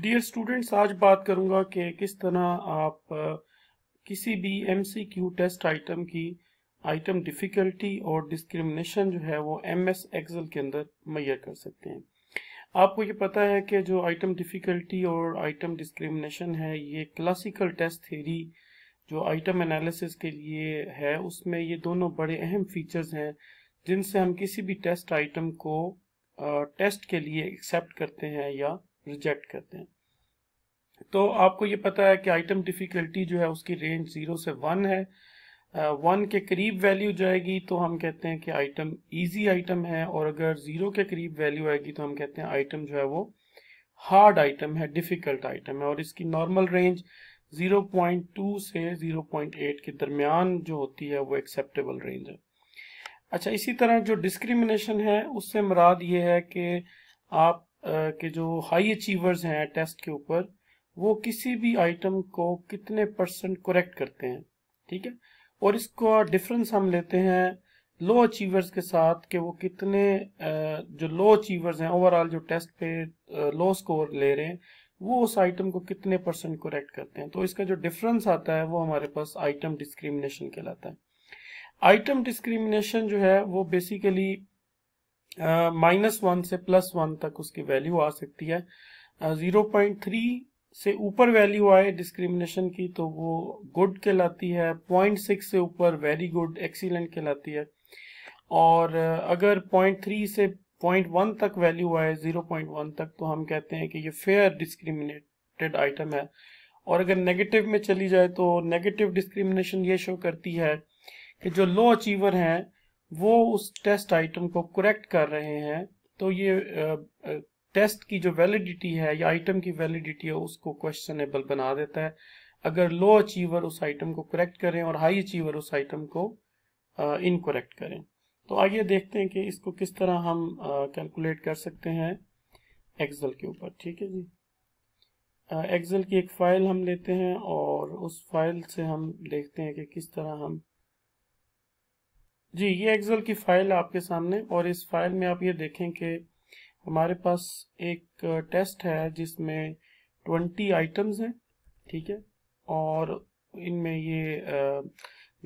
dear students आज बात करूंगा कि किस तरह आप किसी भी एमसीक्यू टेस्ट आइटम की आइटम डिफिकल्टी और डिस्क्रिमिनेशन जो है वो एम एस एक्सेल के अंदर मैयर कर सकते हैं आपको ये पता है कि जो आइटम डिफिकल्टी और आइटम डिस्क्रिमिनेशन है ये क्लासिकल टेस्ट थेरी जो आइटम एनालिसिस के लिए है उसमें ये दोनों बड़े अहम फीचर्स हैं जिनसे हम किसी भी टेस्ट आइटम को टेस्ट के लिए एक्सेप्ट करते हैं या रिजेक्ट करते हैं तो आपको ये पता है कि आइटम डिफिकल्टी जो है उसकी रेंज जीरो से वन है वन uh, के करीब वैल्यू जाएगी तो हम कहते हैं कि आइटम इजी आइटम है और अगर जीरो के करीब वैल्यू आएगी तो हम कहते हैं आइटम जो है वो हार्ड आइटम है डिफिकल्ट आइटम है और इसकी नॉर्मल रेंज 0.2 से 0.8 के दरमियान जो होती है वो एक्सेप्टेबल रेंज है अच्छा इसी तरह जो डिस्क्रिमिनेशन है उससे मराद ये है कि आप के जो हाई अचीवर्स हैं टेस्ट के ऊपर वो किसी भी आइटम को कितने परसेंट करेक्ट करते हैं ठीक है और इसको डिफरेंस हम लेते हैं लो अचीवर्स के साथ कि वो कितने जो लो अचीवर्स हैं ओवरऑल जो टेस्ट पे लो स्कोर ले रहे हैं वो उस आइटम को कितने परसेंट करेक्ट करते हैं तो इसका जो डिफरेंस आता है वो हमारे पास आइटम डिस्क्रिमिनेशन कहलाता है आइटम डिस्क्रिमिनेशन जो है वो बेसिकली माइनस वन से प्लस वन तक उसकी वैल्यू आ सकती है जीरो पॉइंट थ्री से ऊपर वैल्यू आए डिस्क्रिमिनेशन की तो वो गुड कहलाती है पॉइंट सिक्स से ऊपर वेरी गुड एक्सीलेंट कहलाती है और अगर पॉइंट थ्री से पॉइंट वन तक वैल्यू आए जीरो पॉइंट वन तक तो हम कहते हैं कि ये फेयर डिस्क्रिमिनेटेड आइटम है और अगर नेगेटिव में चली जाए तो नेगेटिव डिस्क्रिमिनेशन ये शो करती है कि जो लो अचीवर हैं वो उस टेस्ट आइटम को करेक्ट कर रहे हैं तो ये टेस्ट की जो वैलिडिटी है या आइटम की वैलिडिटी है उसको क्वेश्चनेबल बना देता है अगर लो अचीवर उस आइटम को करेक्ट करें और हाई अचीवर उस आइटम को इनकोरेक्ट करें तो आइए देखते हैं कि इसको किस तरह हम कैलकुलेट कर सकते हैं एक्सेल के ऊपर ठीक है जी एक्सेल की एक फ़ाइल हम लेते हैं और उस फाइल से हम देखते हैं कि किस तरह हम जी ये एक्सेल की फाइल है आपके सामने और इस फाइल में आप ये देखें कि हमारे पास एक टेस्ट है जिसमें ट्वेंटी आइटम्स हैं ठीक है और इनमें ये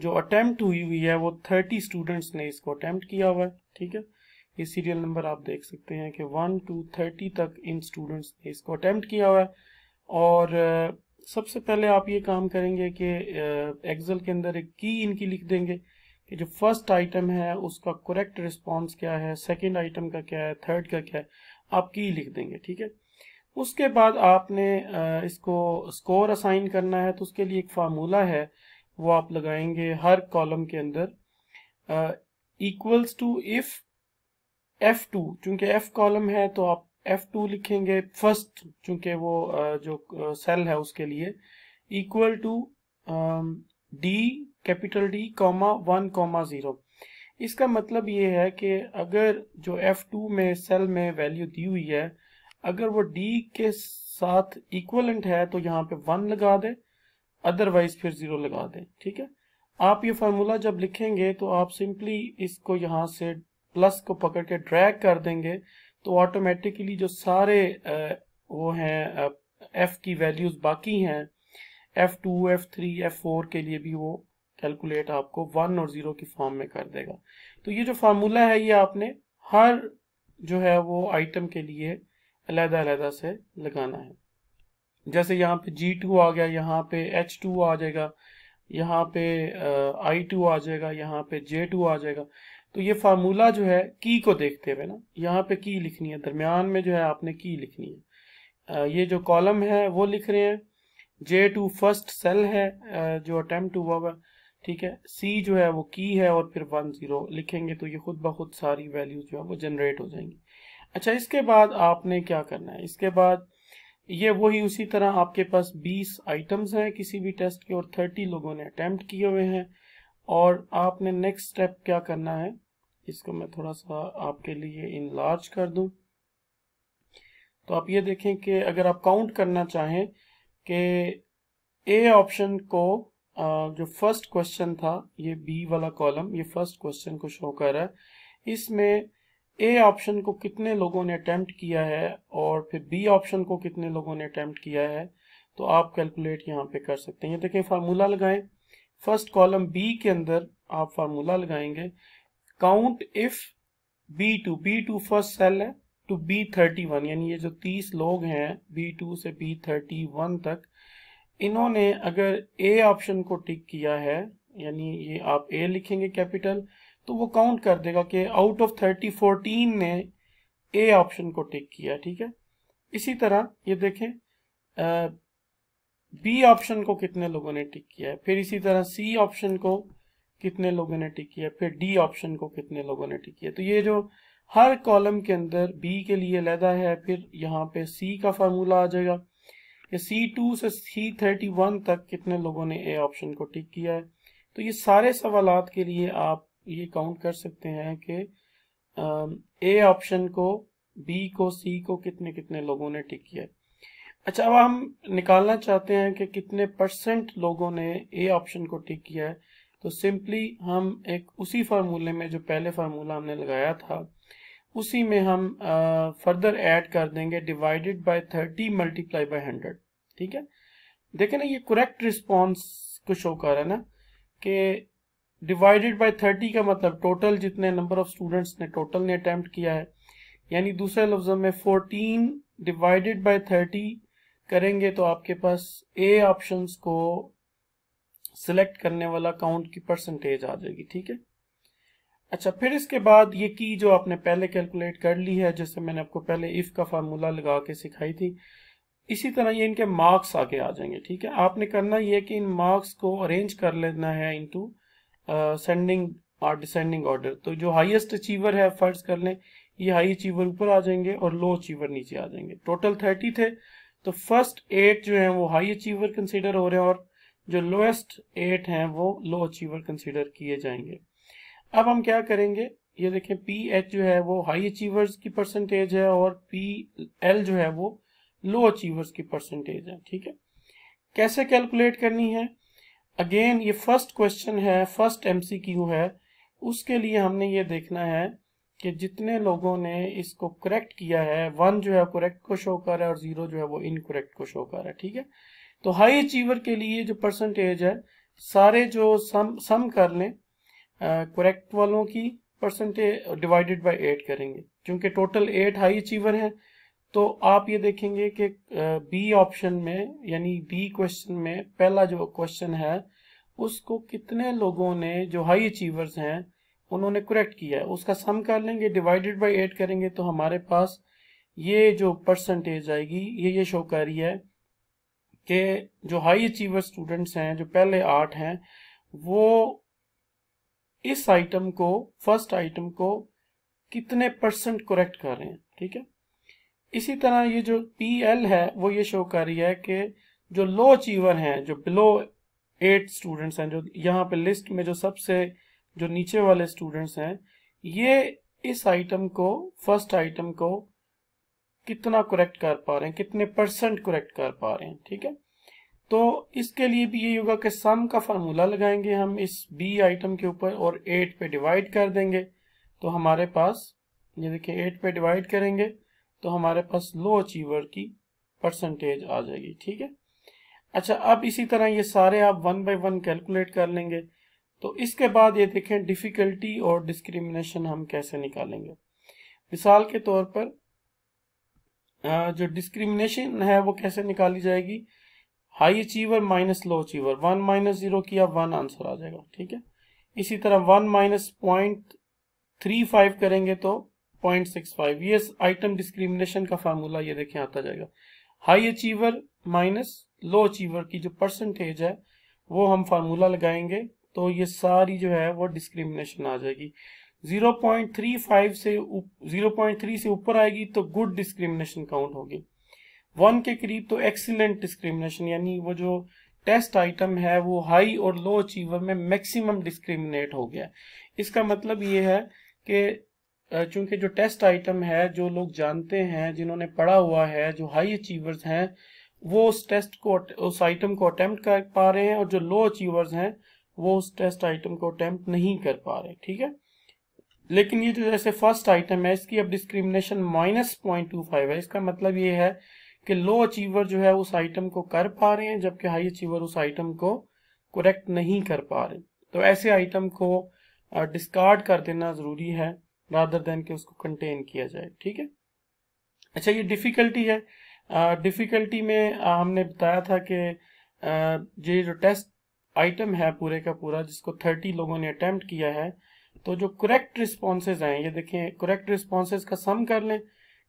जो अटेम्प्ट हुई हुई है वो थर्टी स्टूडेंट्स ने इसको अटेम्प्ट किया हुआ है ठीक है ये सीरियल नंबर आप देख सकते हैं कि वन टू थर्टी तक इन स्टूडेंट्स ने इसको अटेम्प्ट किया हुआ है और सबसे पहले आप ये काम करेंगे कि एक्सेल के अंदर एक की इनकी लिख देंगे कि जो फर्स्ट आइटम है उसका करेक्ट रिस्पॉन्स क्या है सेकेंड आइटम का क्या है थर्ड का क्या है आप की लिख देंगे ठीक है उसके बाद आपने इसको स्कोर असाइन करना है तो उसके लिए एक फार्मूला है वो आप लगाएंगे हर कॉलम के अंदर equals to if F two चूंकि एफ कॉलम है तो आप एफ टू लिखेंगे फर्स्ट चूंकि वो जो सेल है उसके लिए equal to D capital D comma one comma zero इसका मतलब ये है कि अगर जो एफ टू में सेल में वैल्यू दी हुई है अगर वो डी के साथ इक्वलेंट है तो यहाँ पे वन लगा दे अदरवाइज फिर जीरो लगा दे ठीक है आप ये फार्मूला जब लिखेंगे तो आप सिंपली इसको यहाँ से प्लस को पकड़ के ड्रैग कर देंगे तो ऑटोमेटिकली जो सारे वो हैं एफ की वैल्यूज बाकी हैं F two F three F four के लिए भी वो कैलकुलेट आपको वन और जीरो की फॉर्म में कर देगा तो ये जो फार्मूला है ये आपने हर जो है वो आइटम के लिए अलहदा अलहदा से लगाना है जैसे यहाँ पे जी टू आ गया यहाँ पे एच टू आ जाएगा यहाँ पे आई टू आ जाएगा यहाँ पे जे टू आ जाएगा तो ये फार्मूला जो है की को देखते हुए ना यहाँ पे की लिखनी है दरमियान में जो है आपने की लिखनी है आ, ये जो कॉलम है वो लिख रहे हैं जे टू फर्स्ट सेल है जो अटेम्प्ट हुआ हुआ ठीक है सी जो है वो की है और फिर वन ज़ीरो लिखेंगे तो ये खुद ब खुद सारी वैल्यूज जो है वो जनरेट हो जाएंगी अच्छा इसके बाद आपने क्या करना है इसके बाद ये वही उसी तरह आपके पास 20 आइटम्स हैं किसी भी टेस्ट के और 30 लोगों ने अटेम्प्ट किए हुए हैं और आपने नेक्स्ट स्टेप क्या करना है इसको मैं थोड़ा सा आपके लिए इन लार्ज कर दूं तो आप ये देखें कि अगर आप काउंट करना चाहें कि ए ऑप्शन को जो फर्स्ट क्वेश्चन था ये बी वाला कॉलम ये फर्स्ट क्वेश्चन को शो कर रहा है इसमें ए ऑप्शन को कितने लोगों ने अटैम्प्ट किया है और फिर बी ऑप्शन को कितने लोगों ने अटैम्प्ट किया है तो आप कैलकुलेट यहाँ पे कर सकते हैं ये देखें फार्मूला लगाएं फर्स्ट कॉलम बी के अंदर आप फार्मूला लगाएंगे count if B two B two first cell है टू बी थर्टी वन यानी ये जो तीस लोग हैं बी टू से बी थर्टी वन तक इन्होंने अगर ए ऑप्शन को टिक किया है यानी ये आप ए लिखेंगे कैपिटल तो वो काउंट कर देगा कि आउट ऑफ थर्टी फोर्टीन ने ए ऑप्शन को टिक किया ठीक है इसी तरह ये देखें बी ऑप्शन को कितने लोगों ने टिक किया है फिर इसी तरह सी ऑप्शन को कितने लोगों ने टिक किया फिर डी ऑप्शन को कितने लोगों ने टिक किया तो ये जो हर कॉलम के अंदर बी के लिए लहदा है फिर यहाँ पे सी का फार्मूला आ जाएगा कि सी टू से सी थर्टी वन तक कितने लोगों ने ए ऑप्शन को टिक किया है तो ये सारे सवाल के लिए आप ये काउंट कर सकते हैं कि ए ऑप्शन को बी को सी को कितने कितने लोगों ने टिक किया है अच्छा अब हम निकालना चाहते हैं कि कितने परसेंट लोगों ने ए ऑप्शन को टिक किया है तो सिंपली हम एक उसी फार्मूले में जो पहले फार्मूला हमने लगाया था उसी में हम फर्दर ऐड कर देंगे divided by thirty multiply by hundred ठीक है देखे ना ये करेक्ट रिस्पॉन्स को शो कर रहा है ना कि डिवाइडेड बाय थर्टी का मतलब टोटल जितने नंबर ऑफ स्टूडेंट्स ने टोटल ने अटेम्प्ट किया है यानी दूसरे लफ्जों में फोर्टीन डिवाइडेड बाय थर्टी करेंगे तो आपके पास ए ऑप्शन को सिलेक्ट करने वाला काउंट की परसेंटेज आ जाएगी ठीक है अच्छा फिर इसके बाद ये की जो आपने पहले कैलकुलेट कर ली है जैसे मैंने आपको पहले इफ का फार्मूला लगा के सिखाई थी इसी तरह ये इनके मार्क्स आके आ जाएंगे ठीक है आपने करना ये कि इन मार्क्स को अरेंज कर लेना है इनटू सेंडिंग और डिसेंडिंग ऑर्डर तो जो हाईएस्ट अचीवर है फर्ज कर लें ये हाई अचीवर ऊपर आ जाएंगे और लो अचीवर नीचे आ जाएंगे टोटल थर्टी थे तो फर्स्ट एट जो है वो हाई अचीवर कंसिडर हो रहे हैं और जो लोएस्ट एट हैं वो लो अचीवर कंसिडर किए जाएंगे अब हम क्या करेंगे ये देखें पी एच जो है वो हाई अचीवर्स की परसेंटेज है और पी एल जो है वो लो अचीवर्स की परसेंटेज है ठीक है कैसे कैलकुलेट करनी है अगेन ये फर्स्ट क्वेश्चन है फर्स्ट एमसीक्यू है उसके लिए हमने ये देखना है कि जितने लोगों ने इसको करेक्ट किया है वन जो है करेक्ट को शो कर है और जीरो जो है वो इनकरेक्ट को शो कर है ठीक है तो हाई अचीवर के लिए जो परसेंटेज है सारे जो सम सम कर लें करेक्ट वालों की परसेंटेज डिवाइडेड बाय एट करेंगे क्योंकि टोटल एट हाई अचीवर हैं तो आप ये देखेंगे कि बी ऑप्शन में यानी डी क्वेश्चन में पहला जो क्वेश्चन है उसको कितने लोगों ने जो हाई अचीवर्स हैं उन्होंने करेक्ट किया है उसका सम कर लेंगे डिवाइडेड बाय एट करेंगे तो हमारे पास ये जो परसेंटेज आएगी ये ये शो कर रही है कि जो हाई अचीवर स्टूडेंट्स हैं जो पहले आठ हैं वो इस आइटम को फर्स्ट आइटम को कितने परसेंट करेक्ट कर रहे हैं ठीक है इसी तरह ये जो पी एल है वो ये शो कर रही है कि जो लो अचीवर हैं जो बिलो एट स्टूडेंट्स हैं जो यहाँ पे लिस्ट में जो सबसे जो नीचे वाले स्टूडेंट्स हैं ये इस आइटम को फर्स्ट आइटम को कितना करेक्ट कर पा रहे हैं कितने परसेंट करेक्ट कर पा रहे हैं ठीक है तो इसके लिए भी ये होगा कि सम का फार्मूला लगाएंगे हम इस बी आइटम के ऊपर और एट पे डिवाइड कर देंगे तो हमारे पास ये देखिए एट पे डिवाइड करेंगे तो हमारे पास लो अचीवर की परसेंटेज आ जाएगी ठीक है अच्छा अब इसी तरह ये सारे आप वन बाई वन कैलकुलेट कर लेंगे तो इसके बाद ये देखें डिफिकल्टी और डिस्क्रिमिनेशन हम कैसे निकालेंगे मिसाल के तौर पर जो डिस्क्रिमिनेशन है वो कैसे निकाली जाएगी high achiever minus low achiever one minus zero किया वन आंसर आ जाएगा ठीक है इसी तरह one minus point three five करेंगे तो पॉइंट सिक्स फाइव ये आइटम डिस्क्रिमिनेशन का फार्मूला ये देखें आता जाएगा high achiever minus low achiever की जो परसेंटेज है वो हम फार्मूला लगाएंगे तो ये सारी जो है वो डिस्क्रिमिनेशन आ जाएगी 0.35 से 0.3 से ऊपर आएगी तो गुड डिस्क्रिमिनेशन काउंट होगी वन के करीब तो एक्सीलेंट डिस्क्रिमिनेशन यानी वो जो टेस्ट आइटम है वो हाई और लो अचीवर में मैक्सिमम डिस्क्रिमिनेट हो गया इसका मतलब ये है कि चूंकि जो टेस्ट आइटम है जो लोग जानते हैं जिन्होंने पढ़ा हुआ है जो हाई अचीवर्स हैं वो उस टेस्ट को उस आइटम को अटेम्प्ट कर पा रहे हैं और जो लो अचीवर्स हैं वो उस टेस्ट आइटम को अटेम्प्ट नहीं कर पा रहे ठीक है लेकिन ये जो जैसे फर्स्ट आइटम है इसकी अब discrimination minus point two five है इसका मतलब ये है कि लो अचीवर जो है उस आइटम को कर पा रहे हैं जबकि हाई अचीवर उस आइटम को करेक्ट नहीं कर पा रहे तो ऐसे आइटम को डिस्कार्ड कर देना ज़रूरी है रादर देन के उसको कंटेन किया जाए ठीक है अच्छा ये डिफ़िकल्टी है डिफ़िकल्टी में आ, हमने बताया था कि ये जो टेस्ट आइटम है पूरे का पूरा जिसको थर्टी लोगों ने अटेम्प्ट किया है तो जो करेक्ट रिस्पॉन्सेज हैं ये देखें करेक्ट रिस्पॉन्सेज का सम कर लें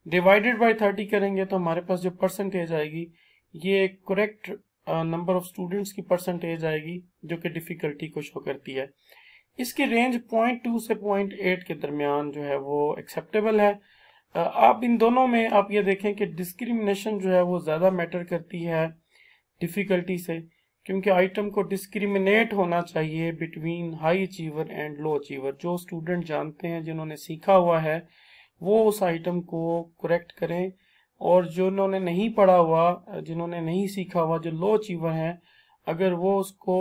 डिवाइडेड बाय थर्टी करेंगे तो हमारे पास जो परसेंटेज आएगी ये करेक्ट नंबर ऑफ स्टूडेंट्स की परसेंटेज आएगी जो कि डिफ़िकल्टी को शो करती है इसकी रेंज पॉइंट टू से पॉइंट एट के दरमियान जो है वो एक्सेप्टेबल है आप इन दोनों में आप ये देखें कि डिस्क्रिमिनेशन जो है वो ज़्यादा मैटर करती है डिफ़िकल्टी से क्योंकि आइटम को डिस्क्रिमिनेट होना चाहिए between high achiever and low achiever जो स्टूडेंट जानते हैं जिन्होंने सीखा हुआ है वो उस आइटम को करेक्ट करें और जो उन्होंने नहीं पढ़ा हुआ जिन्होंने नहीं सीखा हुआ जो लो अचीवर हैं अगर वो उसको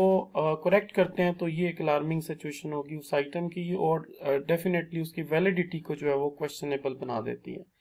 करेक्ट करते हैं तो ये एक अलार्मिंग सिचुएशन होगी उस आइटम की और डेफिनेटली उसकी वैलिडिटी को जो है वो क्वेश्चनेबल बना देती है